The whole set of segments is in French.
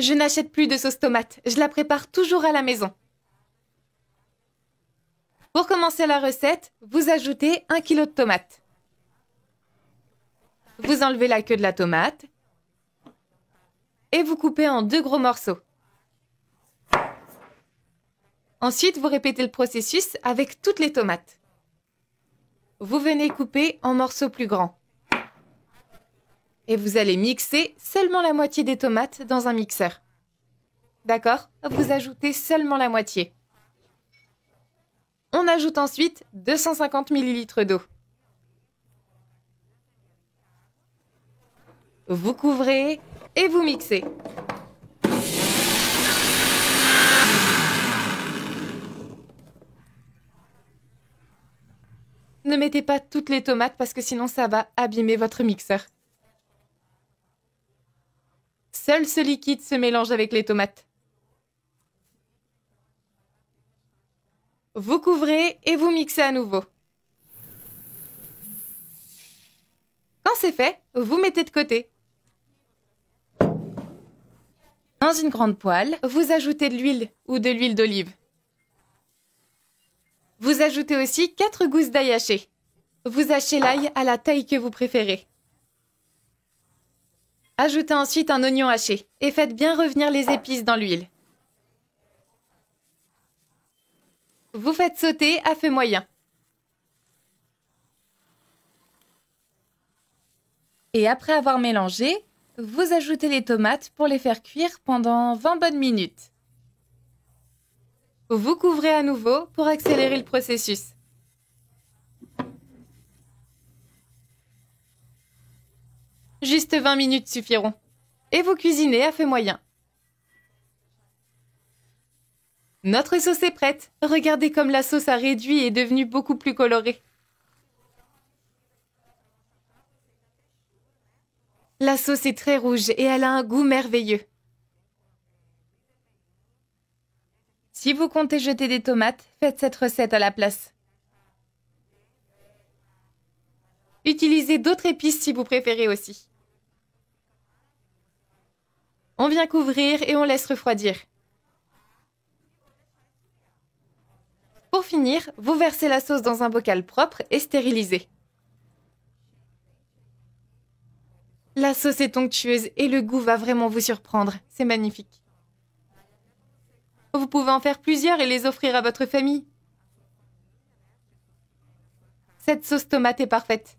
Je n'achète plus de sauce tomate, je la prépare toujours à la maison. Pour commencer la recette, vous ajoutez un kilo de tomate. Vous enlevez la queue de la tomate et vous coupez en deux gros morceaux. Ensuite, vous répétez le processus avec toutes les tomates. Vous venez couper en morceaux plus grands et vous allez mixer seulement la moitié des tomates dans un mixeur. D'accord Vous ajoutez seulement la moitié. On ajoute ensuite 250 ml d'eau. Vous couvrez et vous mixez. Ne mettez pas toutes les tomates parce que sinon ça va abîmer votre mixeur. Seul ce liquide se mélange avec les tomates. Vous couvrez et vous mixez à nouveau. Quand c'est fait, vous mettez de côté. Dans une grande poêle, vous ajoutez de l'huile ou de l'huile d'olive. Vous ajoutez aussi 4 gousses d'ail haché. Vous hachez l'ail à la taille que vous préférez. Ajoutez ensuite un oignon haché et faites bien revenir les épices dans l'huile. Vous faites sauter à feu moyen. Et après avoir mélangé, vous ajoutez les tomates pour les faire cuire pendant 20 bonnes minutes. Vous couvrez à nouveau pour accélérer le processus. Juste 20 minutes suffiront. Et vous cuisinez à fait moyen. Notre sauce est prête. Regardez comme la sauce a réduit et est devenue beaucoup plus colorée. La sauce est très rouge et elle a un goût merveilleux. Si vous comptez jeter des tomates, faites cette recette à la place. Utilisez d'autres épices si vous préférez aussi. On vient couvrir et on laisse refroidir. Pour finir, vous versez la sauce dans un bocal propre et stérilisé. La sauce est onctueuse et le goût va vraiment vous surprendre. C'est magnifique. Vous pouvez en faire plusieurs et les offrir à votre famille. Cette sauce tomate est parfaite.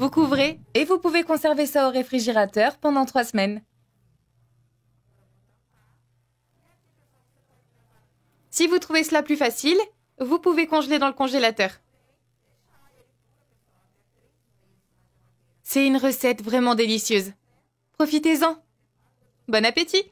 Vous couvrez et vous pouvez conserver ça au réfrigérateur pendant trois semaines. Si vous trouvez cela plus facile, vous pouvez congeler dans le congélateur. C'est une recette vraiment délicieuse. Profitez-en. Bon appétit